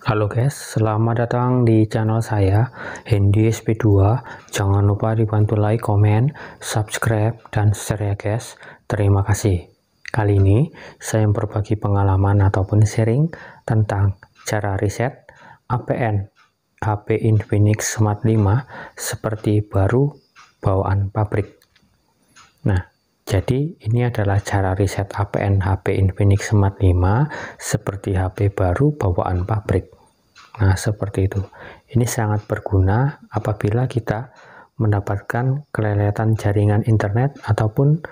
Halo guys, selamat datang di channel saya Hendy SP2. Jangan lupa dibantu like, comment, subscribe, dan share ya guys. Terima kasih. Kali ini saya berbagi pengalaman ataupun sharing tentang cara riset APN HP Infinix Smart 5 seperti baru bawaan pabrik. Nah, jadi ini adalah cara riset APN HP Infinix Smart 5 seperti HP baru bawaan pabrik. Nah, seperti itu. Ini sangat berguna apabila kita mendapatkan kelelatan jaringan internet ataupun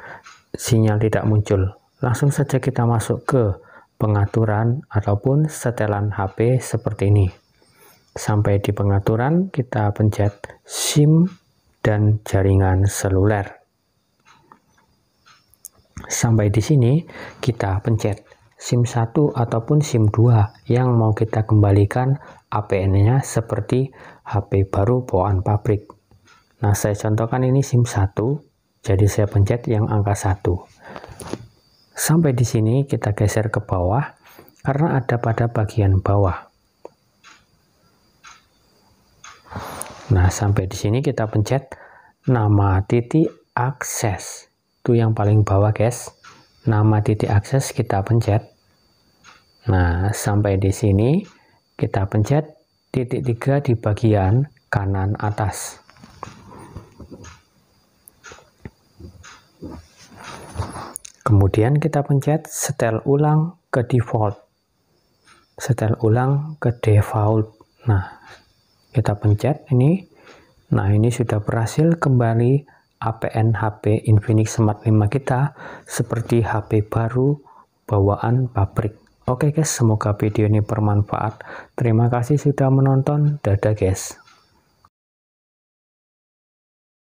sinyal tidak muncul. Langsung saja kita masuk ke pengaturan ataupun setelan HP seperti ini. Sampai di pengaturan, kita pencet SIM dan jaringan seluler. Sampai di sini kita pencet SIM 1 ataupun SIM 2 yang mau kita kembalikan APN-nya seperti HP baru bawaan pabrik. Nah, saya contohkan ini SIM 1, jadi saya pencet yang angka 1. Sampai di sini kita geser ke bawah karena ada pada bagian bawah. Nah, sampai di sini kita pencet nama titik akses itu yang paling bawah guys nama titik akses kita pencet nah sampai di sini kita pencet titik tiga di bagian kanan atas kemudian kita pencet setel ulang ke default setel ulang ke default nah kita pencet ini nah ini sudah berhasil kembali APN HP Infinix Smart 5 kita seperti HP baru bawaan pabrik. Oke guys, semoga video ini bermanfaat. Terima kasih sudah menonton. Dadah guys.